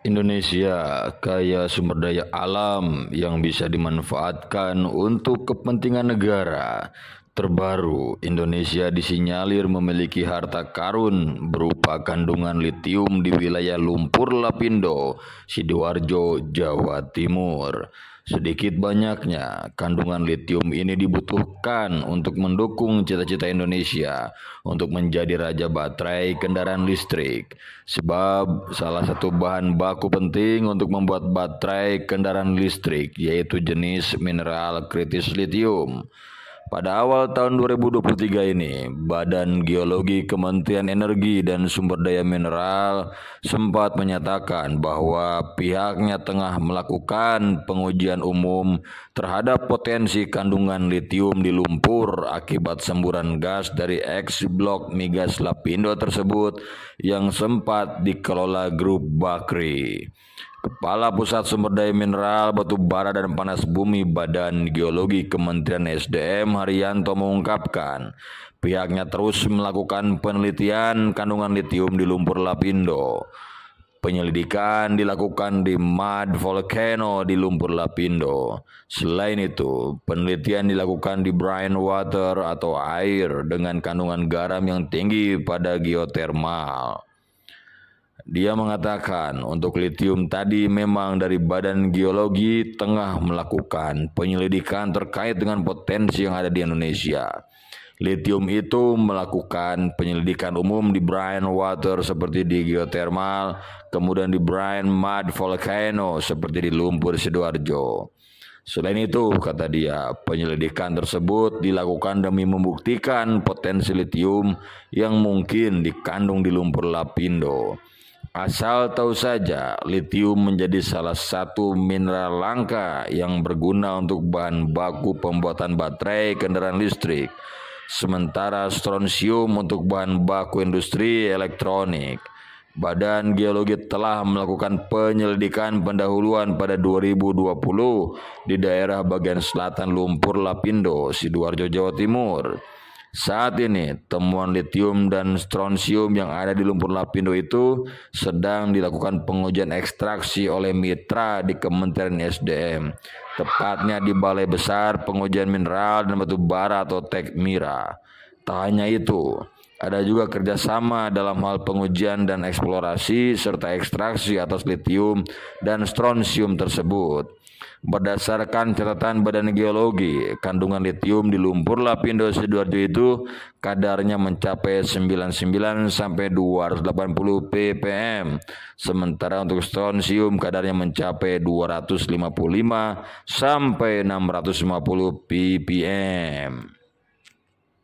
Indonesia kaya sumber daya alam yang bisa dimanfaatkan untuk kepentingan negara. Terbaru, Indonesia disinyalir memiliki harta karun berupa kandungan litium di wilayah Lumpur Lapindo, Sidoarjo, Jawa Timur. Sedikit banyaknya, kandungan litium ini dibutuhkan untuk mendukung cita-cita Indonesia untuk menjadi raja baterai kendaraan listrik. Sebab salah satu bahan baku penting untuk membuat baterai kendaraan listrik yaitu jenis mineral kritis litium. Pada awal tahun 2023 ini, Badan Geologi Kementerian Energi dan Sumber Daya Mineral sempat menyatakan bahwa pihaknya tengah melakukan pengujian umum terhadap potensi kandungan litium di lumpur akibat semburan gas dari eks Blok Migas Lapindo tersebut yang sempat dikelola grup Bakri. Kepala Pusat Sumber Daya Mineral, Batu Bara dan Panas Bumi Badan Geologi Kementerian SDM Haryanto mengungkapkan pihaknya terus melakukan penelitian kandungan litium di lumpur lapindo. Penyelidikan dilakukan di Mad Volcano di Lumpur Lapindo. Selain itu, penelitian dilakukan di brine water atau air dengan kandungan garam yang tinggi pada geotermal. Dia mengatakan untuk litium tadi memang dari badan geologi tengah melakukan penyelidikan terkait dengan potensi yang ada di Indonesia. Litium itu melakukan penyelidikan umum di brine water seperti di geothermal, kemudian di brine mud volcano seperti di lumpur Sidoarjo. Selain itu, kata dia, penyelidikan tersebut dilakukan demi membuktikan potensi litium yang mungkin dikandung di lumpur lapindo. Asal tahu saja, litium menjadi salah satu mineral langka yang berguna untuk bahan baku pembuatan baterai kendaraan listrik. Sementara strontium untuk bahan baku industri elektronik. Badan Geologi telah melakukan penyelidikan pendahuluan pada 2020 di daerah bagian selatan Lumpur Lapindo, Sidoarjo, Jawa Timur. Saat ini, temuan litium dan strontium yang ada di lumpur lapindo itu sedang dilakukan pengujian ekstraksi oleh mitra di Kementerian SDM, tepatnya di Balai Besar Pengujian Mineral dan Batu Bara atau TEKMIRA. Tak hanya itu, ada juga kerjasama dalam hal pengujian dan eksplorasi serta ekstraksi atas litium dan strontium tersebut. Berdasarkan catatan Badan Geologi, kandungan litium di lumpur lapindo sidoarjo itu kadarnya mencapai 99 sampai 280 ppm, sementara untuk strontium kadarnya mencapai 255 sampai 650 ppm.